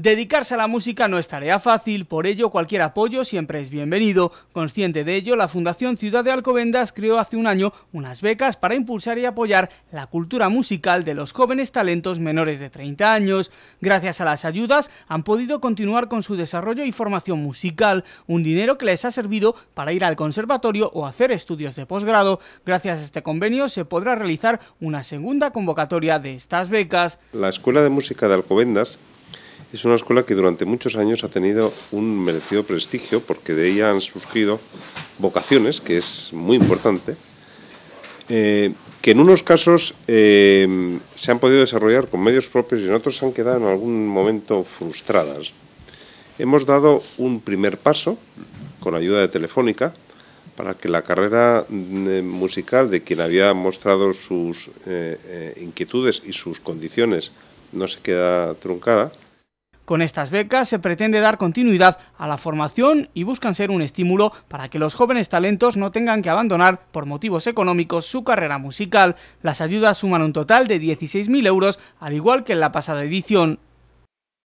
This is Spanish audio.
Dedicarse a la música no es tarea fácil, por ello cualquier apoyo siempre es bienvenido. Consciente de ello, la Fundación Ciudad de Alcobendas creó hace un año unas becas para impulsar y apoyar la cultura musical de los jóvenes talentos menores de 30 años. Gracias a las ayudas han podido continuar con su desarrollo y formación musical, un dinero que les ha servido para ir al conservatorio o hacer estudios de posgrado. Gracias a este convenio se podrá realizar una segunda convocatoria de estas becas. La Escuela de Música de Alcobendas es una escuela que durante muchos años ha tenido un merecido prestigio porque de ella han surgido vocaciones, que es muy importante, eh, que en unos casos eh, se han podido desarrollar con medios propios y en otros se han quedado en algún momento frustradas. Hemos dado un primer paso con ayuda de Telefónica para que la carrera eh, musical de quien había mostrado sus inquietudes y sus condiciones no se queda truncada con estas becas se pretende dar continuidad a la formación y buscan ser un estímulo para que los jóvenes talentos no tengan que abandonar por motivos económicos su carrera musical. Las ayudas suman un total de 16.000 euros, al igual que en la pasada edición.